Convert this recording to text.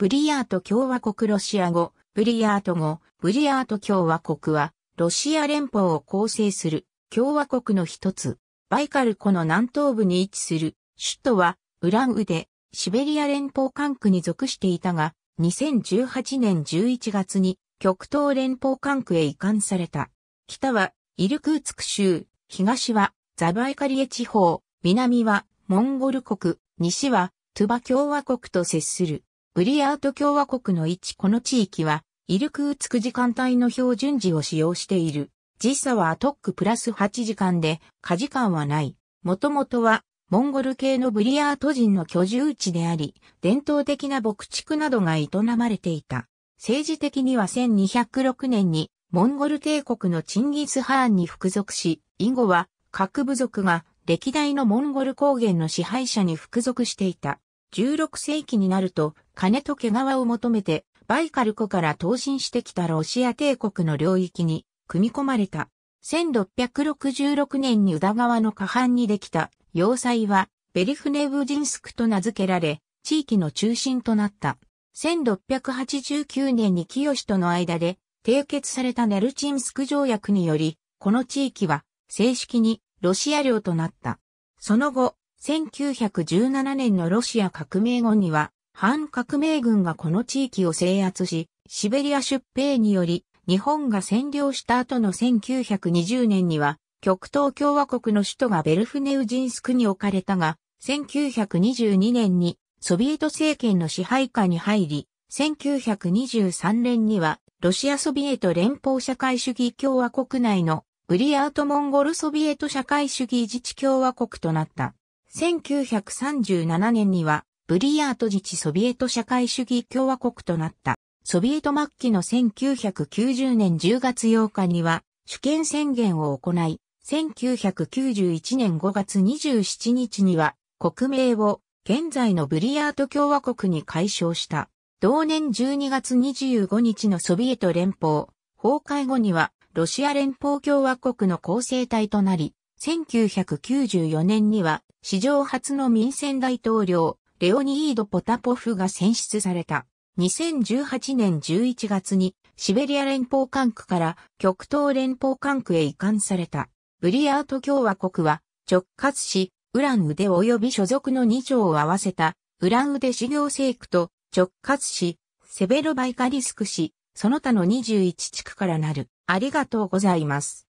ブリヤート共和国ロシア語、ブリヤート語、ブリヤート共和国は、ロシア連邦を構成する共和国の一つ、バイカル湖の南東部に位置する、首都はウランウで、シベリア連邦管区に属していたが、2018年11月に極東連邦管区へ移管された。北はイルクーツク州、東はザバイカリエ地方、南はモンゴル国、西はトゥバ共和国と接する。ブリアート共和国の一この地域は、イルクーツク時間帯の標準時を使用している。時差はアトックプラス8時間で、過時間はない。もともとは、モンゴル系のブリアート人の居住地であり、伝統的な牧畜などが営まれていた。政治的には1206年に、モンゴル帝国のチンギス・ハーンに服属し、以後は、各部族が歴代のモンゴル高原の支配者に服属していた。16世紀になると、金と毛皮を求めて、バイカル湖から投進してきたロシア帝国の領域に組み込まれた。1666年に宇田川の下半にできた要塞はベリフネブジンスクと名付けられ、地域の中心となった。1689年に清との間で締結されたネルチンスク条約により、この地域は正式にロシア領となった。その後、1917年のロシア革命後には、反革命軍がこの地域を制圧し、シベリア出兵により、日本が占領した後の1920年には、極東共和国の首都がベルフネウジンスクに置かれたが、1922年にソビエト政権の支配下に入り、1923年にはロシアソビエト連邦社会主義共和国内のブリアート・モンゴルソビエト社会主義自治共和国となった。1937年にはブリヤート自治ソビエト社会主義共和国となった。ソビエト末期の1990年10月8日には主権宣言を行い、1991年5月27日には国名を現在のブリヤート共和国に改称した。同年12月25日のソビエト連邦崩壊後にはロシア連邦共和国の構成体となり、1994年には史上初の民選大統領、レオニード・ポタポフが選出された。2018年11月にシベリア連邦管区から極東連邦管区へ移管された。ブリアート共和国は直轄市、ウランウデ及び所属の2条を合わせたウランウデ行政区と直轄市、セベロバイカリスク市、その他の21地区からなる。ありがとうございます。